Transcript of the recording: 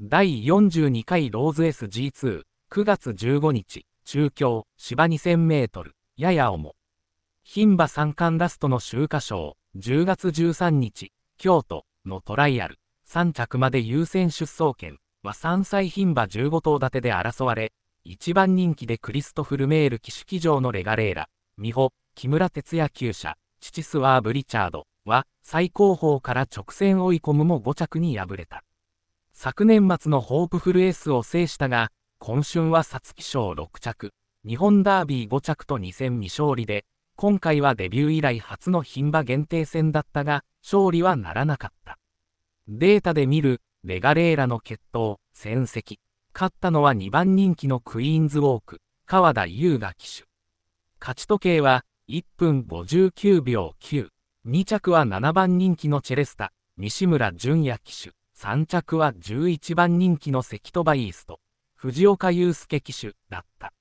第42回ローズ SG2、9月15日、中京、芝2000メートル、やや重。牝馬三冠ラストの秋華賞、10月13日、京都のトライアル、3着まで優先出走権は3歳牝馬15頭立てで争われ、1番人気でクリストフ・ルメール騎手騎乗のレガレーラ、美穂、木村哲也厩舎、父スワーブ・リチャードは最高峰から直線追い込むも5着に敗れた。昨年末のホープフルエースを制したが、今春は皐月賞6着、日本ダービー5着と2戦未勝利で、今回はデビュー以来初の牝馬限定戦だったが、勝利はならなかった。データで見る、レガレーラの決闘、戦績。勝ったのは2番人気のクイーンズウォーク、川田優雅騎手。勝ち時計は1分59秒9。2着は7番人気のチェレスタ、西村淳也騎手。3着は11番人気の関トバイースト、藤岡祐介騎手だった。